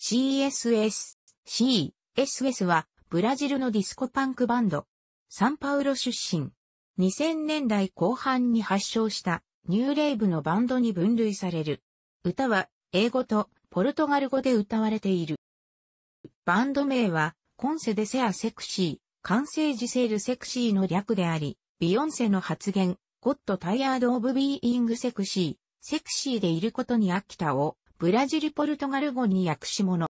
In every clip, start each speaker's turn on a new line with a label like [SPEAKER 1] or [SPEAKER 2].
[SPEAKER 1] CSS。CSS はブラジルのディスコパンクバンド。サンパウロ出身。2000年代後半に発祥したニューレイブのバンドに分類される。歌は英語とポルトガル語で歌われている。バンド名はコンセデセアセクシー、完成時セールセクシーの略であり、ビヨンセの発言、ゴッドタイヤードオブビーイングセクシー、セクシーでいることに飽きたをブラジルポルトガル語に訳し者。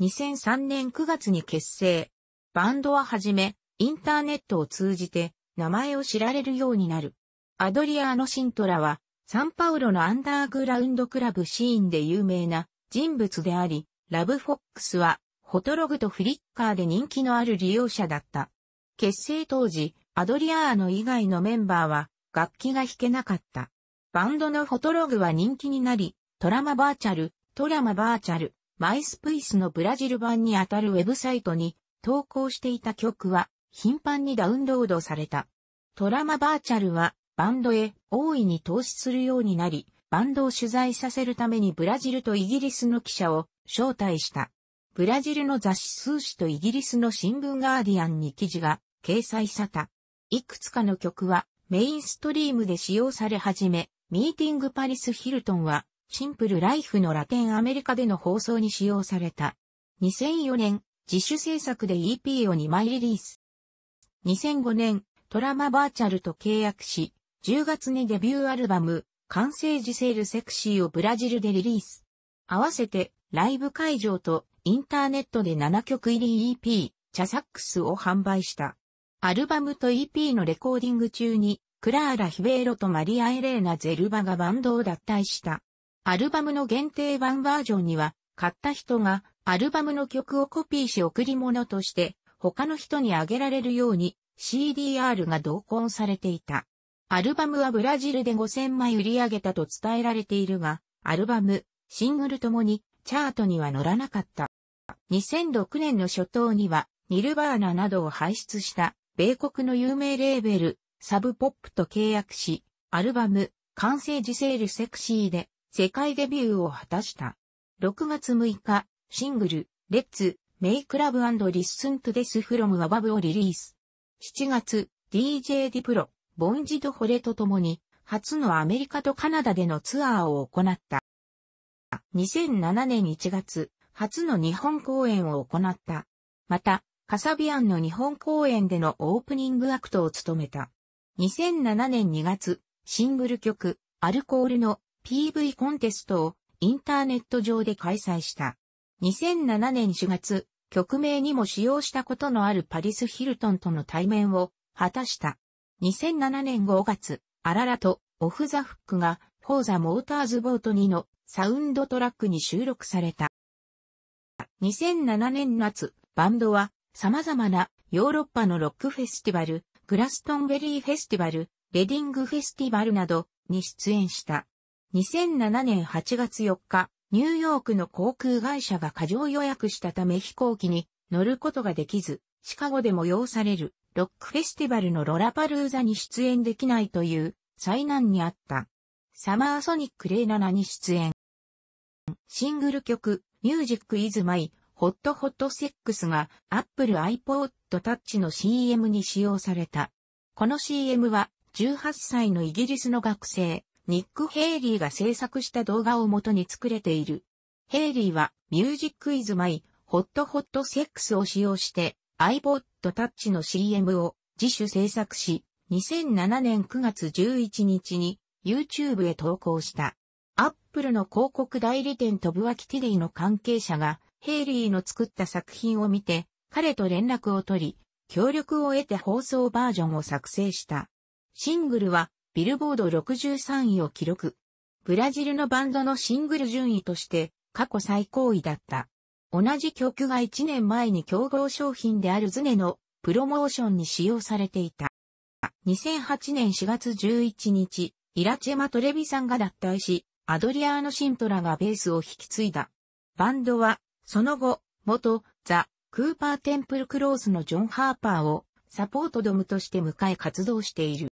[SPEAKER 1] 2003年9月に結成。バンドははじめ、インターネットを通じて名前を知られるようになる。アドリアーノ・シントラは、サンパウロのアンダーグラウンドクラブシーンで有名な人物であり、ラブフォックスは、フォトログとフリッカーで人気のある利用者だった。結成当時、アドリアーノ以外のメンバーは楽器が弾けなかった。バンドのフォトログは人気になり、トラマバーチャル、トラマバーチャル、マイスプイスのブラジル版にあたるウェブサイトに投稿していた曲は頻繁にダウンロードされた。トラマバーチャルはバンドへ大いに投資するようになり、バンドを取材させるためにブラジルとイギリスの記者を招待した。ブラジルの雑誌数紙とイギリスの新聞ガーディアンに記事が掲載された。いくつかの曲はメインストリームで使用され始め、ミーティングパリス・ヒルトンはシンプルライフのラテンアメリカでの放送に使用された。2004年、自主制作で EP を2枚リリース。2005年、トラマバーチャルと契約し、10月にデビューアルバム、完成時セールセクシーをブラジルでリリース。合わせて、ライブ会場とインターネットで7曲入り EP、チャサックスを販売した。アルバムと EP のレコーディング中に、クラーラ・ヒベーロとマリア・エレーナ・ゼルバがバンドを脱退した。アルバムの限定版バージョンには、買った人がアルバムの曲をコピーし贈り物として他の人にあげられるように CDR が同梱されていた。アルバムはブラジルで5000枚売り上げたと伝えられているが、アルバム、シングルともにチャートには乗らなかった。2006年の初頭には、ニルバーナなどを輩出した米国の有名レーベル、サブポップと契約し、アルバム、完成時セールセクシーで世界デビューを果たした。6月6日、シングル、レッツ、メイクラブリッスントデスフロムアバブをリリース。7月、DJ ディプロ、ボンジドホレと共に、初のアメリカとカナダでのツアーを行った。2007年1月、初の日本公演を行った。また、カサビアンの日本公演でのオープニングアクトを務めた。2007年2月、シングル曲、アルコールの PV コンテストをインターネット上で開催した。2007年4月、曲名にも使用したことのあるパリス・ヒルトンとの対面を果たした。2007年5月、アララとオフ・ザ・フックが、フォーザ・モーターズ・ボート2のサウンドトラックに収録された。2007年夏、バンドは様々なヨーロッパのロックフェスティバル、グラストンベリーフェスティバル、レディングフェスティバルなどに出演した。2007年8月4日、ニューヨークの航空会社が過剰予約したため飛行機に乗ることができず、シカゴでも用されるロックフェスティバルのロラパルーザに出演できないという災難にあった。サマーソニックナナに出演。シングル曲、ミュージックイズマイ、ホットホットセックスがアップル iPod Touch の CM に使用された。この CM は18歳のイギリスの学生、ニック・ヘイリーが制作した動画を元に作れている。ヘイリーは、ミュージック・イズ・マイ、ホット・ホット・セックスを使用して、i イ o ッ Touch の CM を自主制作し、2007年9月11日に YouTube へ投稿した。Apple の広告代理店トブワキティデイの関係者が、ヘイリーの作った作品を見て、彼と連絡を取り、協力を得て放送バージョンを作成した。シングルはビルボード63位を記録。ブラジルのバンドのシングル順位として過去最高位だった。同じ曲が1年前に競合商品であるズネのプロモーションに使用されていた。2008年4月11日、イラチェマ・トレビさんが脱退し、アドリアーノ・シントラがベースを引き継いだ。バンドは、その後、元、ザ・クーパー・テンプル・クローズのジョン・ハーパーをサポートドムとして迎え活動している。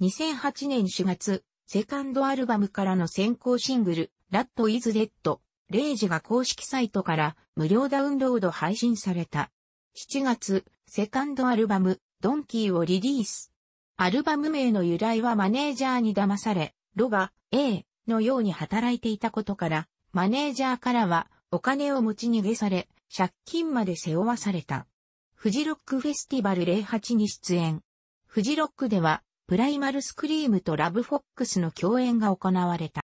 [SPEAKER 1] 2008年4月、セカンドアルバムからの先行シングル、ラットイズデッド、レイジが公式サイトから無料ダウンロード配信された。7月、セカンドアルバム、ドンキーをリリース。アルバム名の由来はマネージャーに騙され、ロが A のように働いていたことから、マネージャーからはお金を持ち逃げされ、借金まで背負わされた。フジロックフェスティバル08に出演。フジロックではプライマルスクリームとラブフォックスの共演が行われた。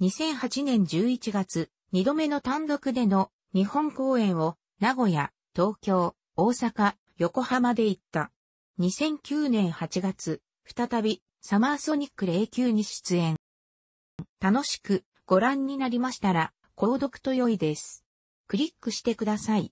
[SPEAKER 1] 2008年11月、2度目の単独での日本公演を名古屋、東京、大阪、横浜で行った。2009年8月、再びサマーソニック09に出演。楽しくご覧になりましたら、購読と良いです。クリックしてください。